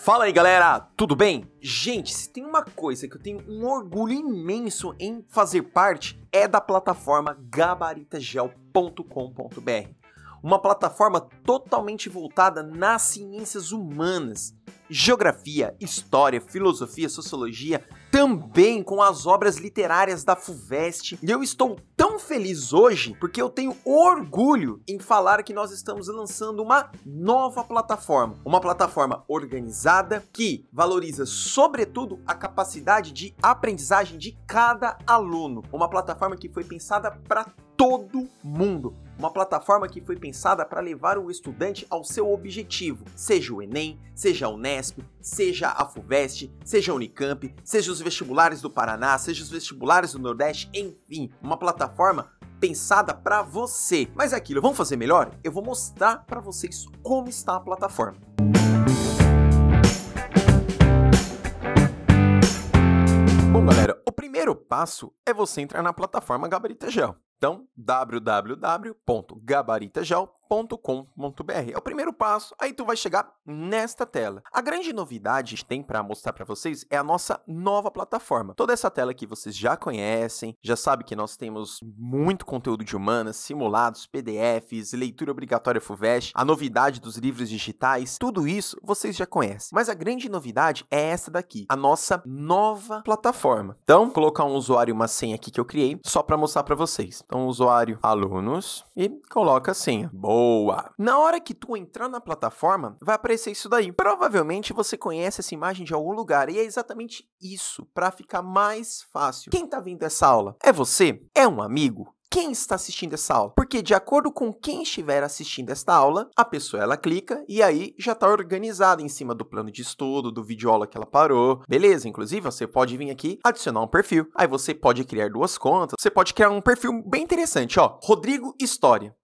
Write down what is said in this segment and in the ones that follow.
Fala aí galera, tudo bem? Gente, se tem uma coisa que eu tenho um orgulho imenso em fazer parte é da plataforma gabaritagel.com.br. Uma plataforma totalmente voltada nas ciências humanas, geografia, história, filosofia, sociologia, também com as obras literárias da FUVEST. E eu estou tão feliz hoje porque eu tenho orgulho em falar que nós estamos lançando uma nova plataforma, uma plataforma organizada que valoriza sobretudo a capacidade de aprendizagem de cada aluno, uma plataforma que foi pensada para todo mundo. Uma plataforma que foi pensada para levar o estudante ao seu objetivo, seja o Enem, seja a Unesp, seja a FUVEST, seja a Unicamp, seja os vestibulares do Paraná, seja os vestibulares do Nordeste, enfim, uma plataforma pensada para você. Mas é aquilo, vamos fazer melhor? Eu vou mostrar para vocês como está a plataforma. Bom, galera, o primeiro passo é você entrar na plataforma Gabarito Gel. Então, www.gabaritajal.com.br é o primeiro passo, aí tu vai chegar nesta tela. A grande novidade que tem para mostrar para vocês é a nossa nova plataforma. Toda essa tela que vocês já conhecem, já sabe que nós temos muito conteúdo de humanas, simulados, PDFs, leitura obrigatória FUVEST, a novidade dos livros digitais, tudo isso vocês já conhecem. Mas a grande novidade é essa daqui, a nossa nova plataforma. Então, colocar um usuário e uma senha aqui que eu criei, só para mostrar para vocês então usuário alunos, e coloca a senha. Boa! Na hora que tu entrar na plataforma, vai aparecer isso daí. Provavelmente você conhece essa imagem de algum lugar, e é exatamente isso, para ficar mais fácil. Quem está vendo essa aula? É você? É um amigo? quem está assistindo essa aula. Porque de acordo com quem estiver assistindo esta aula, a pessoa ela clica e aí já está organizada em cima do plano de estudo, do vídeo aula que ela parou. Beleza, inclusive você pode vir aqui adicionar um perfil. Aí você pode criar duas contas, você pode criar um perfil bem interessante, ó, Rodrigo História.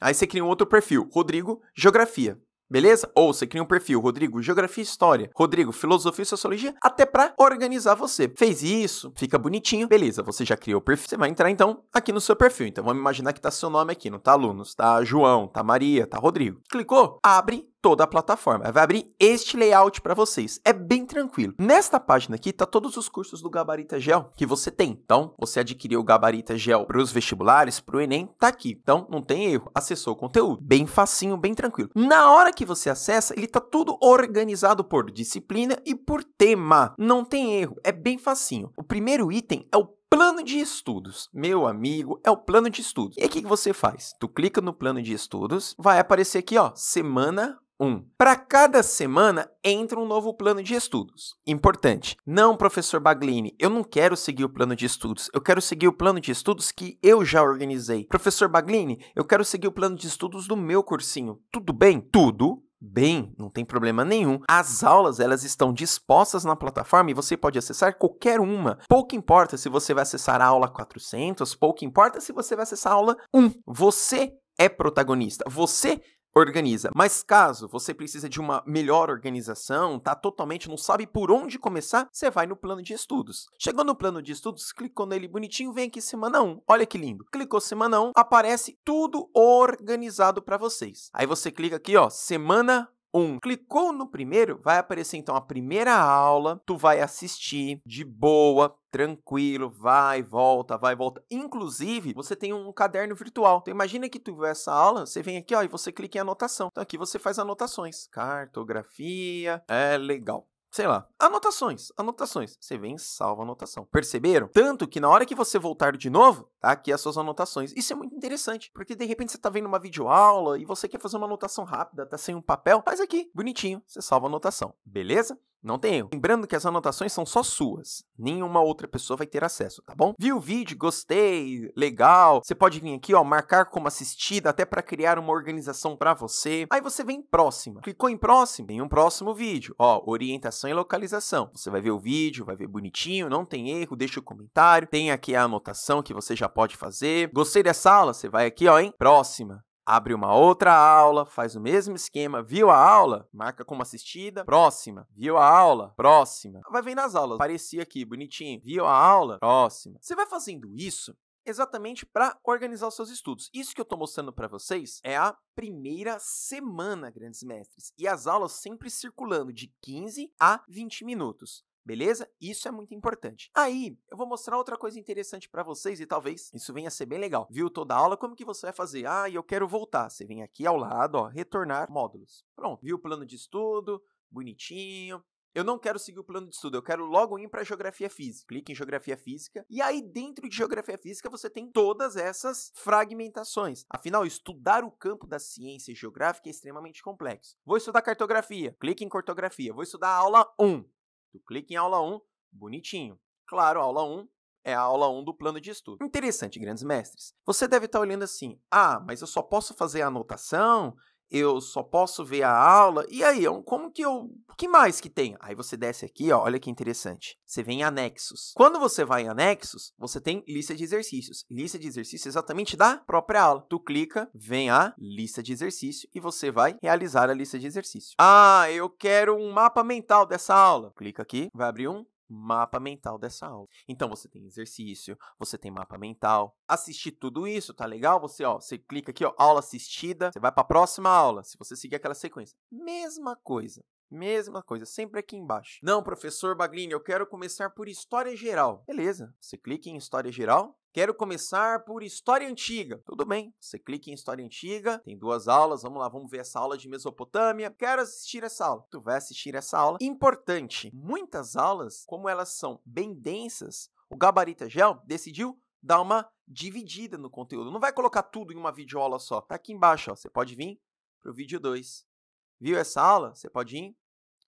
Aí você cria um outro perfil, Rodrigo Geografia. Beleza? Ou você cria um perfil, Rodrigo, Geografia e História, Rodrigo, Filosofia e Sociologia, até para organizar você. Fez isso, fica bonitinho, beleza, você já criou o perfil. Você vai entrar então aqui no seu perfil. Então vamos imaginar que tá seu nome aqui, não tá alunos, tá João, tá Maria, tá Rodrigo. Clicou, abre toda a plataforma. Vai abrir este layout para vocês. É bem tranquilo. Nesta página aqui tá todos os cursos do Gabarita Gel que você tem. Então, você adquiriu o Gabarita Gel para os vestibulares, para o Enem, tá aqui. Então, não tem erro. Acessou o conteúdo. Bem facinho, bem tranquilo. Na hora que você acessa, ele tá tudo organizado por disciplina e por tema. Não tem erro. É bem facinho. O primeiro item é o plano de estudos. Meu amigo, é o plano de estudos. E o que você faz? Tu clica no plano de estudos, vai aparecer aqui, ó, semana 1. Um. Para cada semana entra um novo plano de estudos. Importante. Não, professor Baglini, eu não quero seguir o plano de estudos. Eu quero seguir o plano de estudos que eu já organizei. Professor Baglini, eu quero seguir o plano de estudos do meu cursinho. Tudo bem? Tudo bem, não tem problema nenhum. As aulas elas estão dispostas na plataforma e você pode acessar qualquer uma. Pouco importa se você vai acessar a aula 400, pouco importa se você vai acessar a aula 1. Você é protagonista. Você organiza. Mas caso você precisa de uma melhor organização, tá totalmente não sabe por onde começar, você vai no plano de estudos. Chegou no plano de estudos, clicou nele bonitinho, vem aqui semana 1. Olha que lindo. Clicou semana 1, aparece tudo organizado para vocês. Aí você clica aqui, ó, semana 1. Clicou no primeiro, vai aparecer então a primeira aula, tu vai assistir de boa, tranquilo, vai, volta, vai, volta. Inclusive, você tem um caderno virtual. Então, imagina que tu vê essa aula, você vem aqui, ó, e você clica em anotação. Então, aqui você faz anotações. Cartografia, é legal sei lá, anotações, anotações. Você vem e salva a anotação. Perceberam? Tanto que na hora que você voltar de novo, tá aqui as suas anotações. Isso é muito interessante, porque de repente você tá vendo uma videoaula e você quer fazer uma anotação rápida, tá sem um papel, faz aqui, bonitinho, você salva a anotação. Beleza? Não tenho. Lembrando que as anotações são só suas. Nenhuma outra pessoa vai ter acesso, tá bom? Viu o vídeo? Gostei? Legal? Você pode vir aqui, ó, marcar como assistida até para criar uma organização para você. Aí você vem em próxima. Clicou em próximo? Tem um próximo vídeo. Ó, orientação e localização. Você vai ver o vídeo, vai ver bonitinho, não tem erro, deixa o comentário. Tem aqui a anotação que você já pode fazer. Gostei dessa aula? Você vai aqui, ó, em próxima abre uma outra aula, faz o mesmo esquema, viu a aula, marca como assistida, próxima, viu a aula, próxima. Vai vendo as aulas, parecia aqui, bonitinho, viu a aula, próxima. Você vai fazendo isso exatamente para organizar os seus estudos. Isso que eu estou mostrando para vocês é a primeira semana, grandes mestres, e as aulas sempre circulando de 15 a 20 minutos. Beleza? Isso é muito importante. Aí, eu vou mostrar outra coisa interessante para vocês e talvez isso venha a ser bem legal. Viu toda a aula? Como que você vai fazer? Ah, eu quero voltar. Você vem aqui ao lado, ó, retornar módulos. Pronto. Viu o plano de estudo? Bonitinho. Eu não quero seguir o plano de estudo, eu quero logo ir para geografia física. Clique em geografia física e aí dentro de geografia física você tem todas essas fragmentações. Afinal, estudar o campo da ciência geográfica é extremamente complexo. Vou estudar cartografia, clique em cartografia. Vou estudar a aula 1. Tu clica em aula 1, bonitinho. Claro, aula 1 é a aula 1 do plano de estudo. Interessante, grandes mestres. Você deve estar tá olhando assim: ah, mas eu só posso fazer a anotação eu só posso ver a aula. E aí, como que eu. O que mais que tem? Aí você desce aqui, ó, olha que interessante. Você vem em anexos. Quando você vai em anexos, você tem lista de exercícios. Lista de exercícios exatamente da própria aula. Tu clica, vem a lista de exercício e você vai realizar a lista de exercício. Ah, eu quero um mapa mental dessa aula. Clica aqui, vai abrir um mapa mental dessa aula. Então você tem exercício, você tem mapa mental. Assistir tudo isso, tá legal? Você, ó, você clica aqui, ó, aula assistida, você vai para a próxima aula, se você seguir aquela sequência. Mesma coisa. Mesma coisa, sempre aqui embaixo. Não, professor Baglini, eu quero começar por história geral. Beleza, você clica em história geral, Quero começar por história antiga. Tudo bem, você clica em história antiga, tem duas aulas, vamos lá, vamos ver essa aula de Mesopotâmia. Quero assistir essa aula. Tu vai assistir essa aula. Importante, muitas aulas, como elas são bem densas, o Gabarita é Gel decidiu dar uma dividida no conteúdo. Não vai colocar tudo em uma videoaula só. Tá aqui embaixo, ó. você pode vir para o vídeo 2. Viu essa aula? Você pode ir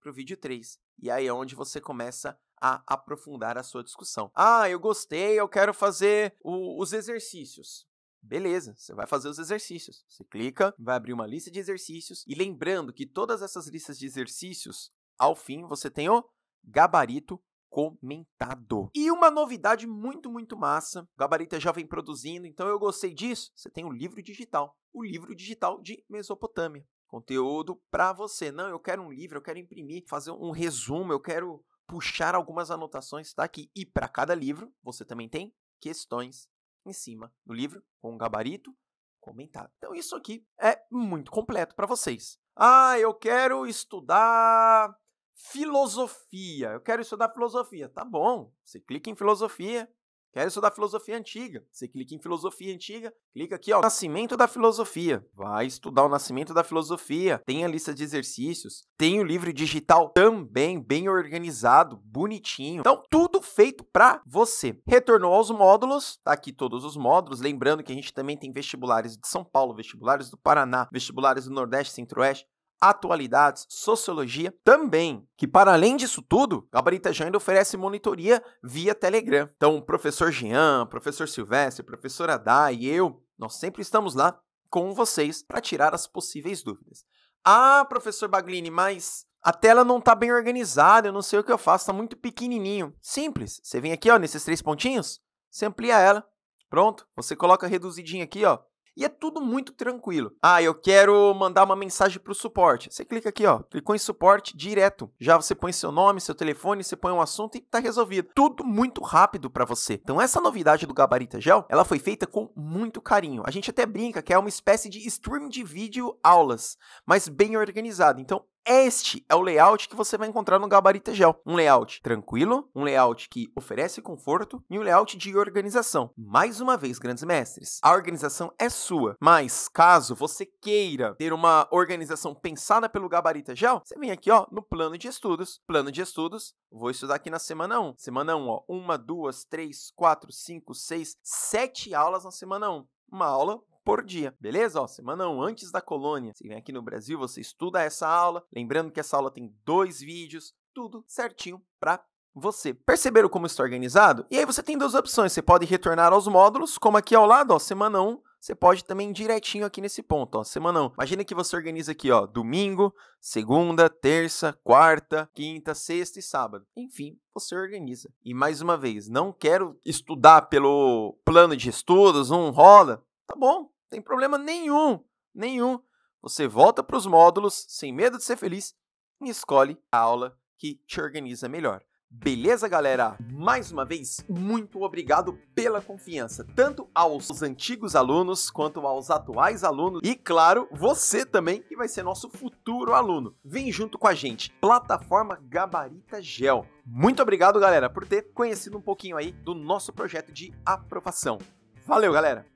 para o vídeo 3. E aí é onde você começa a aprofundar a sua discussão. Ah, eu gostei, eu quero fazer o, os exercícios. Beleza, você vai fazer os exercícios. Você clica, vai abrir uma lista de exercícios. E lembrando que todas essas listas de exercícios, ao fim, você tem o gabarito comentado. E uma novidade muito, muito massa. O gabarito é já vem produzindo, então eu gostei disso. Você tem o livro digital. O livro digital de Mesopotâmia. Conteúdo para você. Não, eu quero um livro, eu quero imprimir, fazer um resumo, eu quero puxar algumas anotações tá aqui. E para cada livro, você também tem questões em cima do livro, com um gabarito comentado. Então, isso aqui é muito completo para vocês. Ah, eu quero estudar filosofia. Eu quero estudar filosofia. Tá bom, você clica em filosofia, Quero estudar filosofia antiga. Você clica em filosofia antiga, clica aqui, ó, nascimento da filosofia. Vai estudar o nascimento da filosofia. Tem a lista de exercícios, tem o livro digital também bem organizado, bonitinho. Então, tudo feito para você. Retornou aos módulos, tá aqui todos os módulos, lembrando que a gente também tem vestibulares de São Paulo, vestibulares do Paraná, vestibulares do Nordeste, Centro-Oeste, atualidades, sociologia, também, que para além disso tudo, Gabarita ainda oferece monitoria via Telegram. Então, o professor Jean, professor Silvestre, professora Dai e eu, nós sempre estamos lá com vocês para tirar as possíveis dúvidas. Ah, professor Baglini, mas a tela não está bem organizada, eu não sei o que eu faço, está muito pequenininho. Simples, você vem aqui ó, nesses três pontinhos, você amplia ela, pronto, você coloca reduzidinho aqui, ó, e é tudo muito tranquilo. Ah, eu quero mandar uma mensagem para o suporte. Você clica aqui, ó, clicou em suporte direto. Já você põe seu nome, seu telefone, você põe um assunto e está resolvido. Tudo muito rápido para você. Então essa novidade do Gabarita Gel, ela foi feita com muito carinho. A gente até brinca que é uma espécie de stream de vídeo aulas, mas bem organizado. Então este é o layout que você vai encontrar no gabarito gel. Um layout tranquilo, um layout que oferece conforto e um layout de organização. Mais uma vez, grandes mestres, a organização é sua, mas caso você queira ter uma organização pensada pelo gabarito gel, você vem aqui ó, no plano de estudos. Plano de estudos, vou estudar aqui na semana 1. Semana 1, ó, 1, 2, 3, 4, 5, 6, 7 aulas na semana 1 uma aula por dia, beleza? Ó, semana 1 antes da colônia. Você vem aqui no Brasil, você estuda essa aula. Lembrando que essa aula tem dois vídeos, tudo certinho para você. Perceberam como está organizado? E aí você tem duas opções. Você pode retornar aos módulos, como aqui ao lado, ó, semana 1, você pode também direitinho aqui nesse ponto, ó, 1. Imagina que você organiza aqui, ó, domingo, segunda, terça, quarta, quinta, sexta e sábado. Enfim, você organiza. E mais uma vez, não quero estudar pelo plano de estudos, não rola. Tá bom, tem problema nenhum, nenhum. Você volta para os módulos sem medo de ser feliz e escolhe a aula que te organiza melhor. Beleza, galera? Mais uma vez, muito obrigado pela confiança, tanto aos antigos alunos quanto aos atuais alunos e, claro, você também, que vai ser nosso futuro aluno. Vem junto com a gente, plataforma Gabarita Gel. Muito obrigado, galera, por ter conhecido um pouquinho aí do nosso projeto de aprovação. Valeu, galera!